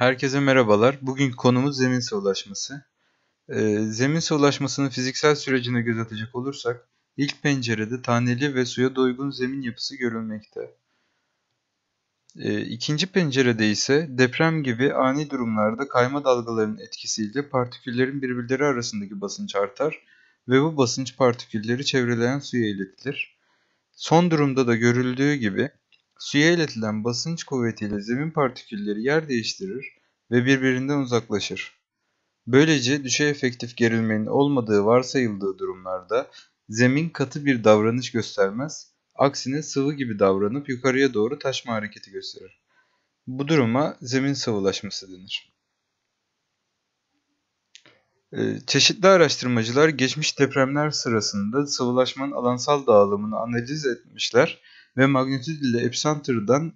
Herkese merhabalar. Bugün konumuz zemin sıvılaşması. Ee, zemin sıvılaşmasının fiziksel sürecine göz atacak olursak, ilk pencerede taneli ve suya doygun zemin yapısı görülmekte. Ee, ikinci pencerede ise deprem gibi ani durumlarda kayma dalgalarının etkisiyle partiküllerin birbirleri arasındaki basınç artar ve bu basınç partikülleri çevreleyen suya iletilir. Son durumda da görüldüğü gibi Suya iletilen basınç kuvvetiyle zemin partikülleri yer değiştirir ve birbirinden uzaklaşır. Böylece düşey efektif gerilmenin olmadığı varsayıldığı durumlarda zemin katı bir davranış göstermez, aksine sıvı gibi davranıp yukarıya doğru taşma hareketi gösterir. Bu duruma zemin sıvılaşması denir. Ee, çeşitli araştırmacılar geçmiş depremler sırasında sıvılaşmanın alansal dağılımını analiz etmişler ve magnetid ile epicenter'dan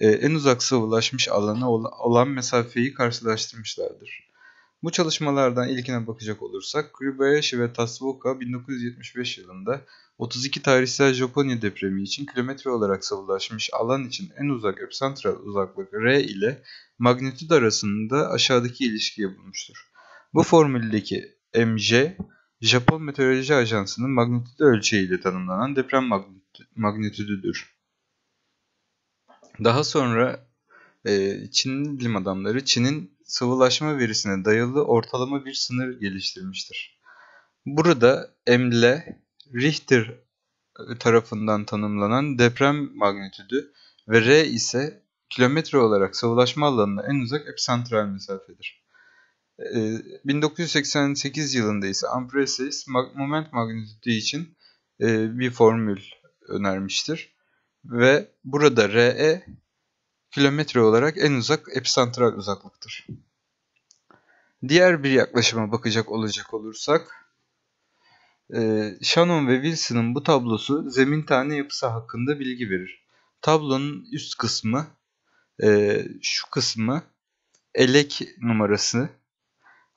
e, en uzak sıvılaşmış alana olan mesafeyi karşılaştırmışlardır. Bu çalışmalardan ilkine bakacak olursak, Kobayashi ve Tatsuoka 1975 yılında 32 tarihsel Japonya depremi için kilometre olarak sıvılaşmış alan için en uzak epicentral uzaklık R ile magnetit arasında aşağıdaki ilişkiyi bulmuştur. Bu formüldeki mj Japon Meteoroloji Ajansı'nın magnitüde ölçeğiyle tanımlanan deprem magnitüdüdür. Daha sonra e, Çinli bilim adamları Çin'in sıvılaşma verisine dayalı ortalama bir sınır geliştirmiştir. Burada Emle, Richter e, tarafından tanımlanan deprem magnitüdü ve R ise kilometre olarak sıvılaşma alanına en uzak epicentral mesafedir. 1988 ee, yılında ise Ampresis moment magnitude için e, bir formül önermiştir. Ve burada RE kilometre olarak en uzak epicentral uzaklıktır. Diğer bir yaklaşıma bakacak olacak olursak, e, Shannon ve Wilson'ın bu tablosu zemin tane yapısı hakkında bilgi verir. Tablonun üst kısmı, e, şu kısmı elek numarası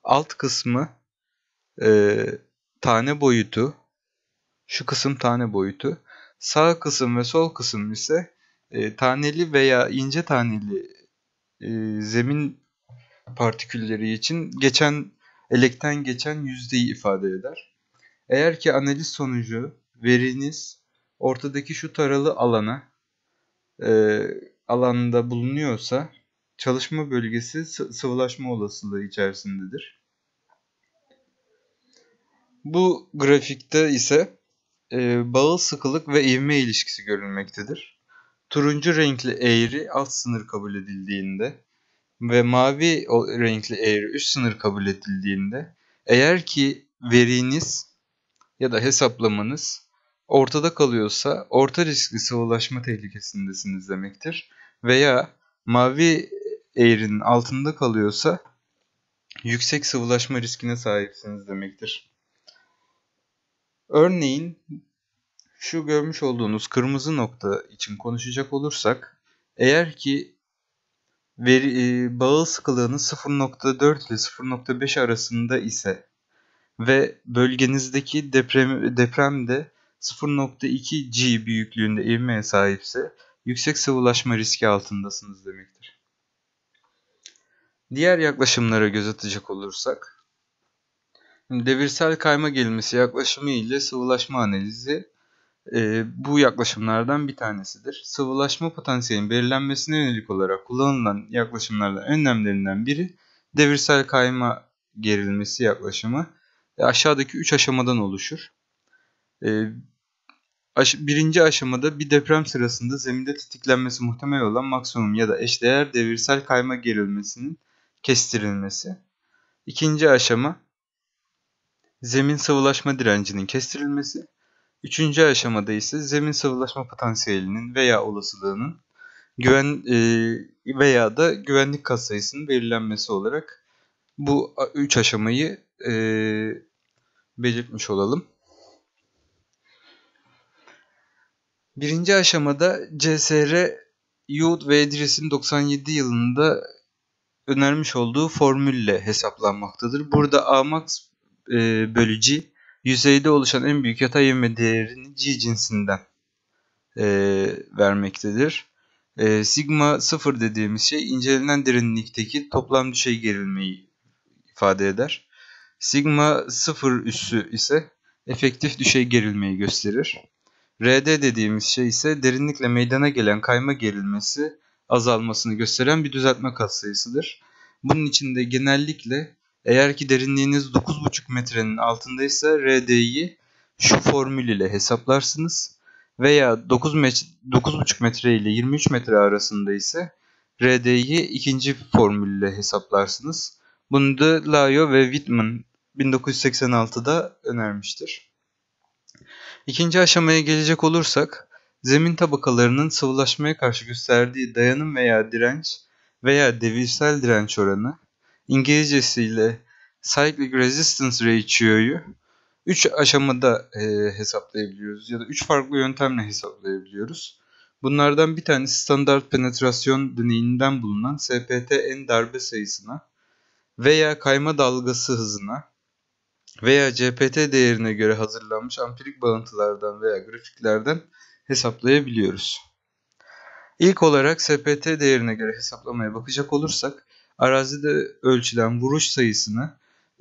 alt kısmı e, tane boyutu, şu kısım tane boyutu, sağ kısım ve sol kısım ise e, taneli veya ince taneli e, zemin partikülleri için geçen elekten geçen yüzdeyi ifade eder. Eğer ki analiz sonucu veriniz ortadaki şu taralı alana e, alanda bulunuyorsa Çalışma bölgesi sıvılaşma olasılığı içerisindedir. Bu grafikte ise e, bağıl sıkılık ve ivme ilişkisi görülmektedir. Turuncu renkli eğri alt sınır kabul edildiğinde ve mavi renkli eğri üst sınır kabul edildiğinde eğer ki veriniz ya da hesaplamanız ortada kalıyorsa orta riskli sıvılaşma tehlikesindesiniz demektir. Veya mavi eğrinin altında kalıyorsa yüksek sıvılaşma riskine sahipsiniz demektir. Örneğin şu görmüş olduğunuz kırmızı nokta için konuşacak olursak eğer ki veri, e, bağıl sıkılığının 0.4 ile 0.5 arasında ise ve bölgenizdeki deprem, depremde 0.2 G büyüklüğünde ivmeye sahipse yüksek sıvılaşma riski altındasınız demektir. Diğer yaklaşımlara göz atacak olursak, devirsel kayma gelmesi yaklaşımı ile sıvılaşma analizi e, bu yaklaşımlardan bir tanesidir. Sıvılaşma potansiyelinin belirlenmesine yönelik olarak kullanılan yaklaşımlardan önlemlerinden biri devirsel kayma gerilmesi yaklaşımı e, aşağıdaki 3 aşamadan oluşur. E, aş birinci aşamada bir deprem sırasında zeminde tetiklenmesi muhtemel olan maksimum ya da eşdeğer devirsel kayma gerilmesinin kestirilmesi. İkinci aşama zemin sıvılaşma direncinin kestirilmesi. Üçüncü aşamada ise zemin sıvılaşma potansiyelinin veya olasılığının güven e, veya da güvenlik katsayısının belirlenmesi olarak bu üç aşamayı e, belirtmiş olalım. Birinci aşamada CSR Yud ve Edris'in 97 yılında önermiş olduğu formülle hesaplanmaktadır. Burada Amax e, bölü C yüzeyde oluşan en büyük yatay ivme değerini C cinsinden e, vermektedir. E, sigma 0 dediğimiz şey incelenen derinlikteki toplam düşey gerilmeyi ifade eder. Sigma 0 üssü ise efektif düşey gerilmeyi gösterir. RD dediğimiz şey ise derinlikle meydana gelen kayma gerilmesi azalmasını gösteren bir düzeltme katsayısıdır. Bunun için de genellikle eğer ki derinliğiniz 9,5 metrenin altındaysa RD'yi şu formül ile hesaplarsınız veya 9 met 9,5 metre ile 23 metre arasında ise RD'yi ikinci formül ile hesaplarsınız. Bunu da Layo ve Whitman 1986'da önermiştir. İkinci aşamaya gelecek olursak zemin tabakalarının sıvılaşmaya karşı gösterdiği dayanım veya direnç veya devirsel direnç oranı, İngilizcesiyle cyclic resistance ratio'yu 3 aşamada e, hesaplayabiliyoruz ya da 3 farklı yöntemle hesaplayabiliyoruz. Bunlardan bir tanesi standart penetrasyon deneyinden bulunan SPTN darbe sayısına veya kayma dalgası hızına veya CPT değerine göre hazırlanmış ampirik bağıntılardan veya grafiklerden hesaplayabiliyoruz. İlk olarak SPT değerine göre hesaplamaya bakacak olursak arazide ölçülen vuruş sayısını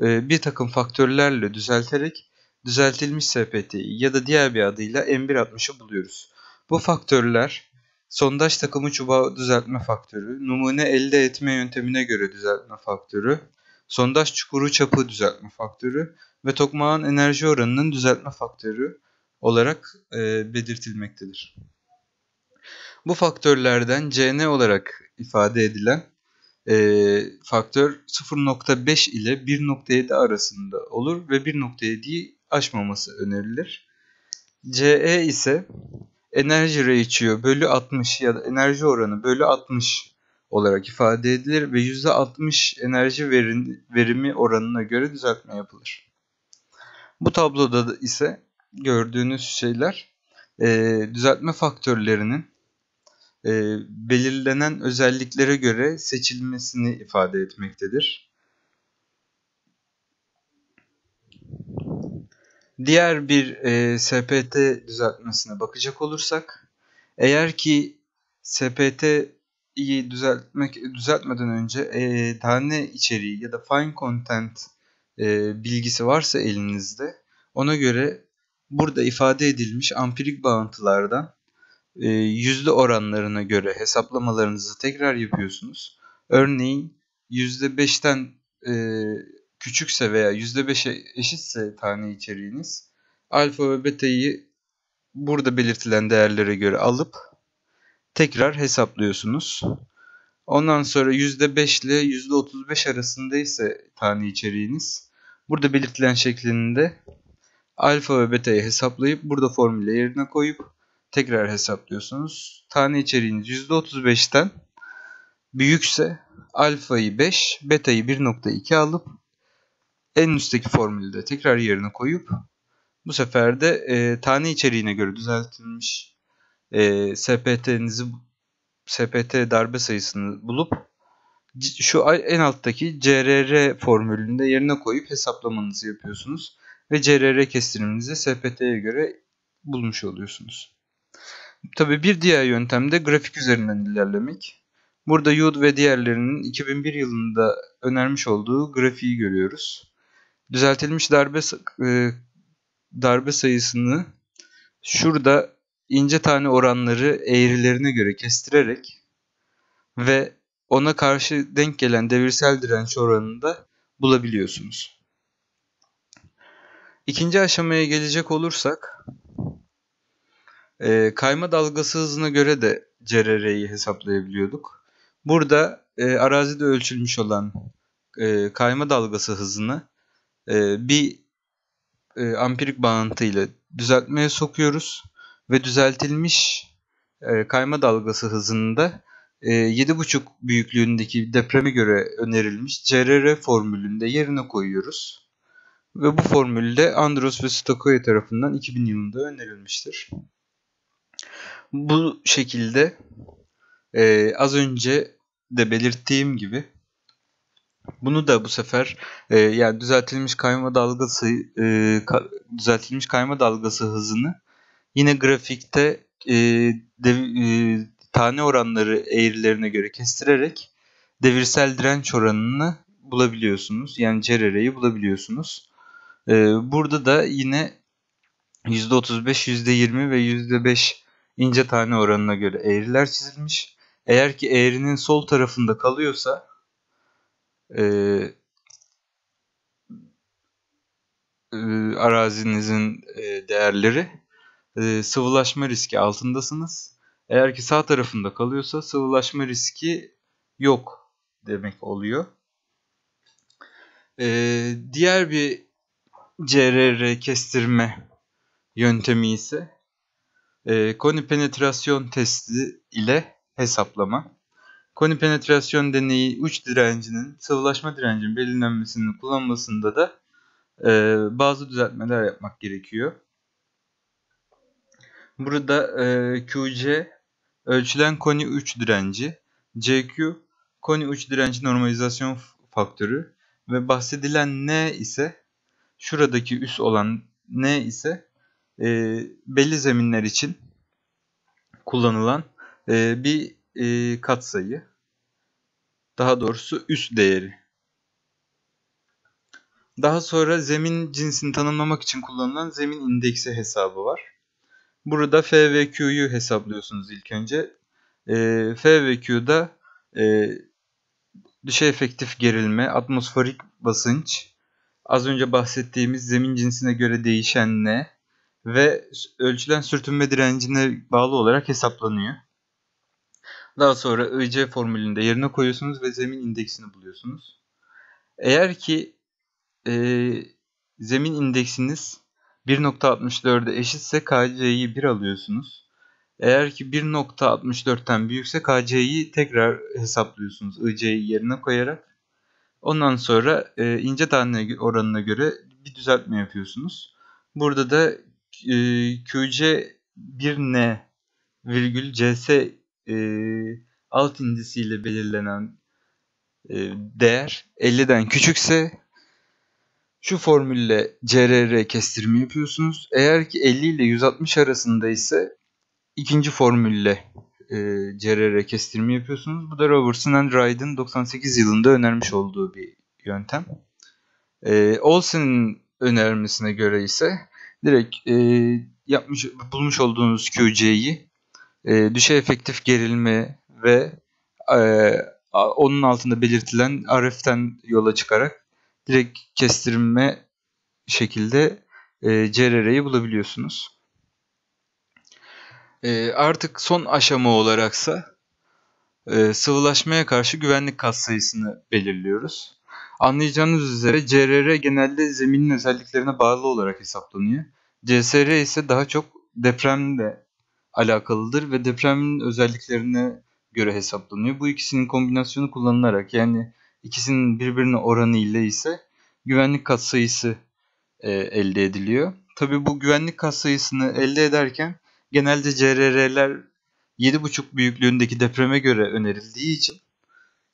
e, bir takım faktörlerle düzelterek düzeltilmiş SPT'yi ya da diğer bir adıyla M160'ı buluyoruz. Bu faktörler sondaj takımı çubuğa düzeltme faktörü, numune elde etme yöntemine göre düzeltme faktörü, sondaj çukuru çapı düzeltme faktörü ve tokmağın enerji oranının düzeltme faktörü olarak e, belirtilmektedir. Bu faktörlerden Cn olarak ifade edilen e, faktör 0.5 ile 1.7 arasında olur ve 1.7'yi aşmaması önerilir. Ce ise enerji ratio bölü 60 ya da enerji oranı bölü 60 olarak ifade edilir ve %60 enerji verimi oranına göre düzeltme yapılır. Bu tabloda ise gördüğünüz şeyler e, düzeltme faktörlerinin e, belirlenen özelliklere göre seçilmesini ifade etmektedir. Diğer bir e, SPT düzeltmesine bakacak olursak, eğer ki SPT'yi düzeltmek düzeltmeden önce e, tane içeriği ya da fine content e, bilgisi varsa elinizde ona göre burada ifade edilmiş ampirik bağıntılardan e, yüzde oranlarına göre hesaplamalarınızı tekrar yapıyorsunuz. Örneğin %5'ten e, küçükse veya yüzde beşe eşitse tane içeriğiniz alfa ve beta'yı burada belirtilen değerlere göre alıp tekrar hesaplıyorsunuz. Ondan sonra %5 ile %35 arasında ise tane içeriğiniz burada belirtilen şeklinde alfa ve beta'yı hesaplayıp burada formüle yerine koyup tekrar hesaplıyorsunuz. Tane içeriğiniz %35'ten büyükse alfayı 5, beta'yı 1.2 alıp en üstteki formülü de tekrar yerine koyup bu sefer de e, tane içeriğine göre düzeltilmiş e, SPT'nizi SPT darbe sayısını bulup şu en alttaki CRR formülünde yerine koyup hesaplamanızı yapıyorsunuz ve CRR kestiriminizi SPT'ye göre bulmuş oluyorsunuz. Tabi bir diğer yöntem de grafik üzerinden ilerlemek. Burada Yud ve diğerlerinin 2001 yılında önermiş olduğu grafiği görüyoruz. Düzeltilmiş darbe e, darbe sayısını şurada ince tane oranları eğrilerine göre kestirerek ve ona karşı denk gelen devirsel direnç oranını da bulabiliyorsunuz. İkinci aşamaya gelecek olursak e, kayma dalgası hızına göre de CRR'yi hesaplayabiliyorduk. Burada e, arazide ölçülmüş olan e, kayma dalgası hızını e, bir e, ampirik bağıntı ile düzeltmeye sokuyoruz ve düzeltilmiş e, kayma dalgası hızında e, 7.5 büyüklüğündeki depreme göre önerilmiş CRR formülünde yerine koyuyoruz ve bu formül de Andros ve Stokoi tarafından 2000 yılında önerilmiştir. Bu şekilde e, az önce de belirttiğim gibi bunu da bu sefer e, yani düzeltilmiş kayma dalgası e, ka, düzeltilmiş kayma dalgası hızını yine grafikte e, de, e, tane oranları eğrilerine göre kestirerek devirsel direnç oranını bulabiliyorsunuz. Yani CRR'yi bulabiliyorsunuz. Ee, burada da yine %35, %20 ve %5 ince tane oranına göre eğriler çizilmiş. Eğer ki eğrinin sol tarafında kalıyorsa e, e, arazinizin e, değerleri e, sıvılaşma riski altındasınız. Eğer ki sağ tarafında kalıyorsa sıvılaşma riski yok demek oluyor. E, diğer bir CRR kestirme yöntemi ise e, koni penetrasyon testi ile hesaplama. Koni penetrasyon deneyi uç direncinin sıvılaşma direncinin belirlenmesinin kullanmasında da e, bazı düzeltmeler yapmak gerekiyor. Burada e, QC ölçülen koni uç direnci, CQ koni uç direnci normalizasyon faktörü ve bahsedilen N ise şuradaki üst olan n ise e, belli zeminler için kullanılan e, bir e, katsayı. Daha doğrusu üst değeri. Daha sonra zemin cinsini tanımlamak için kullanılan zemin indeksi hesabı var. Burada F ve Q'yu hesaplıyorsunuz ilk önce. E, F ve Q'da e, düşey efektif gerilme, atmosferik basınç, az önce bahsettiğimiz zemin cinsine göre değişen ne ve ölçülen sürtünme direncine bağlı olarak hesaplanıyor. Daha sonra IC formülünde yerine koyuyorsunuz ve zemin indeksini buluyorsunuz. Eğer ki e, zemin indeksiniz 1.64'e eşitse KC'yi 1 alıyorsunuz. Eğer ki 1.64'ten büyükse KC'yi tekrar hesaplıyorsunuz. IC'yi yerine koyarak Ondan sonra e, ince tane oranına göre bir düzeltme yapıyorsunuz. Burada da e, QC 1N virgül CS e, alt indisiyle belirlenen e, değer 50'den küçükse şu formülle CRR kestirimi yapıyorsunuz. Eğer ki 50 ile 160 arasında ise ikinci formülle e, cerere kestirme yapıyorsunuz. Bu da Robertson and Ride'ın 98 yılında önermiş olduğu bir yöntem. E, Olsen'in önermesine göre ise direkt e, yapmış bulmuş olduğunuz QC'yi e, düşe efektif gerilme ve e, onun altında belirtilen RF'ten yola çıkarak direkt kestirme şekilde e, CRR'yi bulabiliyorsunuz. E, artık son aşama olaraksa e, sıvılaşmaya karşı güvenlik katsayısını belirliyoruz. Anlayacağınız üzere CRR genelde zeminin özelliklerine bağlı olarak hesaplanıyor. CSR ise daha çok depremle alakalıdır ve depremin özelliklerine göre hesaplanıyor. Bu ikisinin kombinasyonu kullanılarak yani ikisinin birbirine oranı ile ise güvenlik katsayısı e, elde ediliyor. Tabii bu güvenlik katsayısını elde ederken genelde CRR'ler 7,5 büyüklüğündeki depreme göre önerildiği için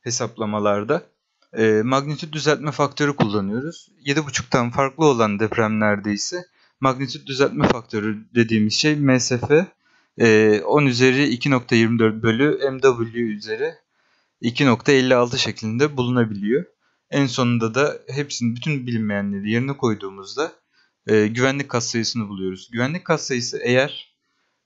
hesaplamalarda e, magnitüt düzeltme faktörü kullanıyoruz. 7,5'tan farklı olan depremlerde ise magnitüt düzeltme faktörü dediğimiz şey MSF e, 10 üzeri 2.24 bölü MW üzeri 2.56 şeklinde bulunabiliyor. En sonunda da hepsinin bütün bilinmeyenleri yerine koyduğumuzda e, güvenlik katsayısını buluyoruz. Güvenlik katsayısı eğer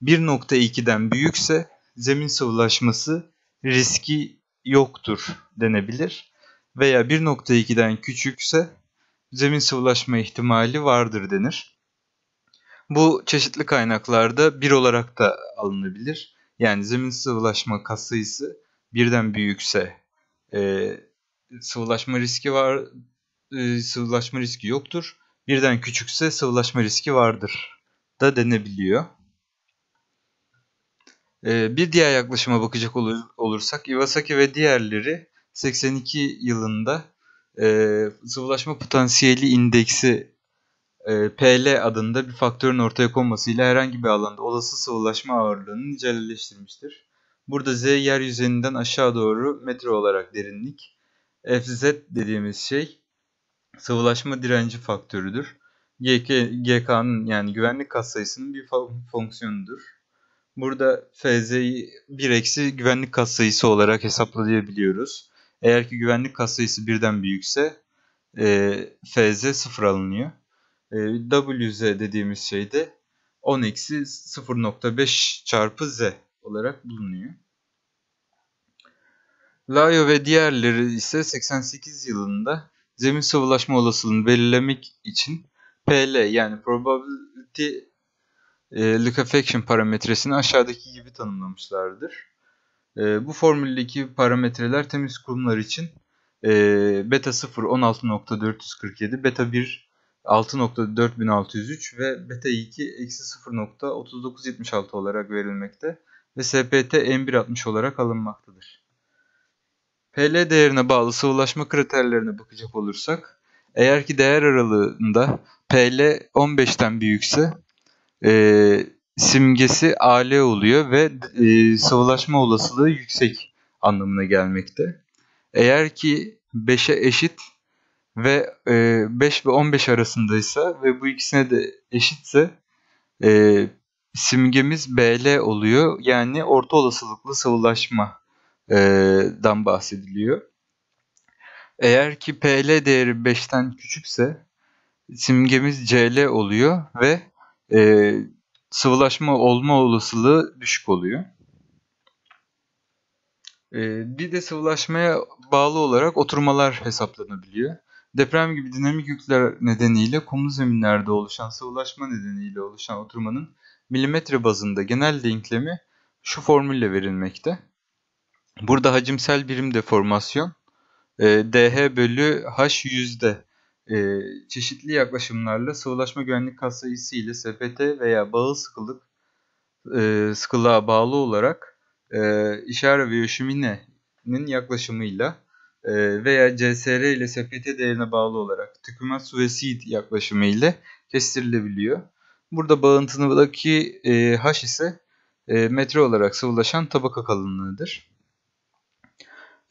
1.2'den büyükse zemin sıvılaşması riski yoktur denebilir. Veya 1.2'den küçükse zemin sıvılaşma ihtimali vardır denir. Bu çeşitli kaynaklarda bir olarak da alınabilir. Yani zemin sıvılaşma kasayısı birden büyükse e, sıvılaşma riski var, e, sıvılaşma riski yoktur. Birden küçükse sıvılaşma riski vardır da denebiliyor. Ee, bir diğer yaklaşıma bakacak olursak Iwasaki ve diğerleri 82 yılında e, sıvılaşma potansiyeli indeksi e, PL adında bir faktörün ortaya konmasıyla herhangi bir alanda olası sıvılaşma ağırlığını nicelleştirmiştir. Burada Z yer yüzeyinden aşağı doğru metre olarak derinlik. FZ dediğimiz şey sıvılaşma direnci faktörüdür. GK, GK'nın yani güvenlik katsayısının bir fonksiyonudur. Burada FZ'yi 1 eksi güvenlik katsayısı olarak hesaplayabiliyoruz. Eğer ki güvenlik katsayısı birden büyükse e, FZ sıfır alınıyor. E, WZ dediğimiz şey de 10 eksi 0.5 çarpı Z olarak bulunuyor. Layo ve diğerleri ise 88 yılında zemin sıvılaşma olasılığını belirlemek için PL yani probability e, liquefaction parametresini aşağıdaki gibi tanımlamışlardır. E, bu formüldeki parametreler temiz kurumlar için e, beta 0 16.447, beta 1 6.4603 ve beta 2 eksi 0.3976 olarak verilmekte ve SPT M160 olarak alınmaktadır. PL değerine bağlı sıvılaşma kriterlerine bakacak olursak, eğer ki değer aralığında PL 15'ten büyükse e, simgesi ale oluyor ve e, sıvılaşma olasılığı yüksek anlamına gelmekte. Eğer ki 5'e eşit ve e, 5 ve 15 arasındaysa ve bu ikisine de eşitse e, simgemiz BL oluyor. Yani orta olasılıklı sıvılaşma e, dan bahsediliyor. Eğer ki PL değeri 5'ten küçükse simgemiz CL oluyor ve e, sıvılaşma olma olasılığı düşük oluyor. E, bir de sıvılaşmaya bağlı olarak oturmalar hesaplanabiliyor. Deprem gibi dinamik yükler nedeniyle kumlu zeminlerde oluşan sıvılaşma nedeniyle oluşan oturmanın milimetre bazında genel denklemi şu formülle verilmekte. Burada hacimsel birim deformasyon e, dh bölü h yüzde e, çeşitli yaklaşımlarla sıvılaşma güvenlik katsayısı ile sepete veya bağlı sıkılık e, sıkılığa bağlı olarak e, işare ve Yoshiminae'nin yaklaşımıyla e, veya CSR ile SPT değerine bağlı olarak Tükumatsu ve Seed yaklaşımı ile kestirilebiliyor. Burada bağıntınıdaki e, H ise e, metre olarak sıvılaşan tabaka kalınlığıdır.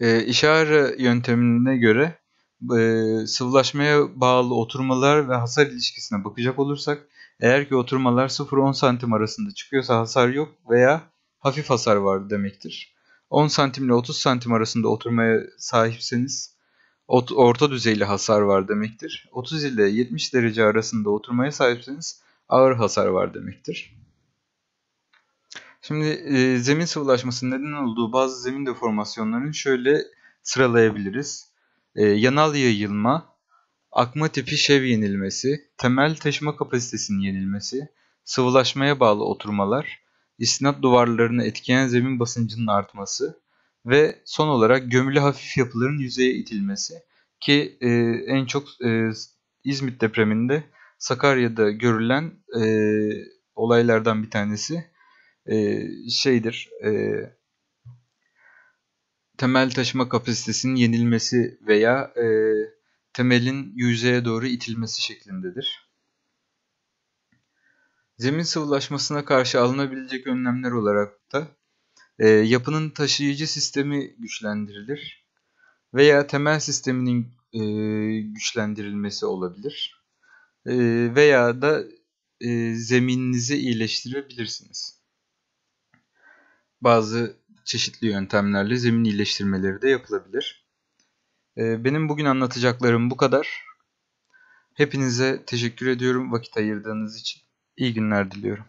E, işare yöntemine göre e, sıvılaşmaya bağlı oturmalar ve hasar ilişkisine bakacak olursak eğer ki oturmalar 0-10 santim arasında çıkıyorsa hasar yok veya hafif hasar var demektir. 10 santim ile 30 santim arasında oturmaya sahipseniz orta düzeyli hasar var demektir. 30 ile 70 derece arasında oturmaya sahipseniz ağır hasar var demektir. Şimdi e, zemin sıvılaşması neden olduğu bazı zemin deformasyonlarını şöyle sıralayabiliriz. E, yanal yayılma, akma tipi şev yenilmesi, temel taşıma kapasitesinin yenilmesi, sıvılaşmaya bağlı oturmalar, istinat duvarlarını etkileyen zemin basıncının artması ve son olarak gömülü hafif yapıların yüzeye itilmesi ki e, en çok e, İzmit depreminde Sakarya'da görülen e, olaylardan bir tanesi e, şeydir. E, temel taşıma kapasitesinin yenilmesi veya e, temelin yüzeye doğru itilmesi şeklindedir. Zemin sıvılaşmasına karşı alınabilecek önlemler olarak da e, yapının taşıyıcı sistemi güçlendirilir veya temel sisteminin e, güçlendirilmesi olabilir e, veya da e, zemininizi iyileştirebilirsiniz. Bazı çeşitli yöntemlerle zemin iyileştirmeleri de yapılabilir. Ee, benim bugün anlatacaklarım bu kadar. Hepinize teşekkür ediyorum vakit ayırdığınız için. İyi günler diliyorum.